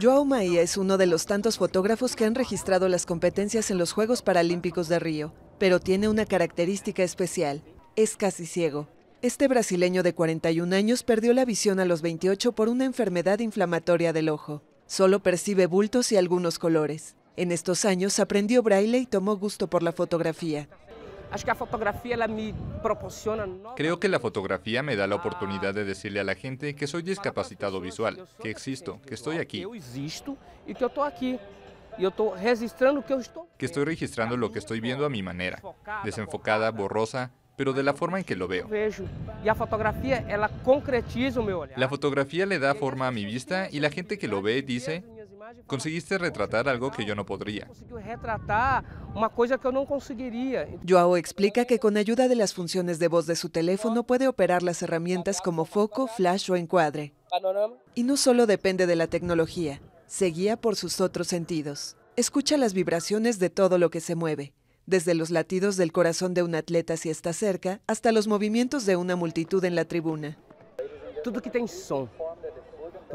Joao Maia es uno de los tantos fotógrafos que han registrado las competencias en los Juegos Paralímpicos de Río, pero tiene una característica especial, es casi ciego. Este brasileño de 41 años perdió la visión a los 28 por una enfermedad inflamatoria del ojo. Solo percibe bultos y algunos colores. En estos años aprendió braille y tomó gusto por la fotografía. Um Creo que la fotografía me da la ah. oportunidad de decirle a la gente que soy discapacitado visual, que existo, que estoy aquí. Que estoy registrando lo que estoy viendo a mi manera, desenfocada, borrosa, pero de la forma en que lo veo. E la fotografía le da e forma a mi vista y la gente que lo ve dice, e Conseguiste retratar algo que yo no podría. Joao explica que con ayuda de las funciones de voz de su teléfono puede operar las herramientas como foco, flash o encuadre. Y no solo depende de la tecnología, se guía por sus otros sentidos. Escucha las vibraciones de todo lo que se mueve, desde los latidos del corazón de un atleta si está cerca hasta los movimientos de una multitud en la tribuna. Todo que tiene son.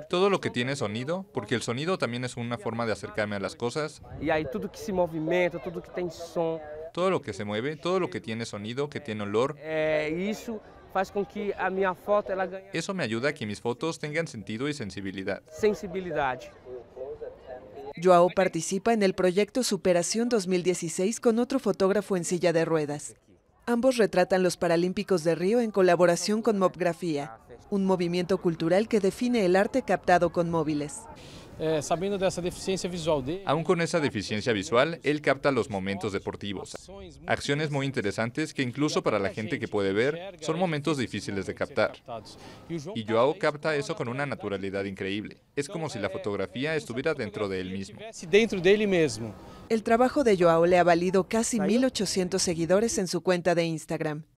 Todo lo que tiene sonido, porque el sonido también es una forma de acercarme a las cosas. Y ahí todo que se movimenta, todo que tiene son. Todo lo que se mueve, todo lo que tiene sonido, que tiene olor. Eso me ayuda a que mis fotos tengan sentido y sensibilidad. Sensibilidad. Joao participa en el proyecto Superación 2016 con otro fotógrafo en silla de ruedas. Ambos retratan los Paralímpicos de Río en colaboración con Mobgrafía, un movimiento cultural que define el arte captado con móviles. Eh, Aún con esa deficiencia visual, él capta los momentos deportivos. Acciones muy interesantes que incluso para la gente que puede ver, son momentos difíciles de captar. Y Joao capta eso con una naturalidad increíble. Es como si la fotografía estuviera dentro de él mismo. El trabajo de Joao le ha valido casi 1.800 seguidores en su cuenta de Instagram.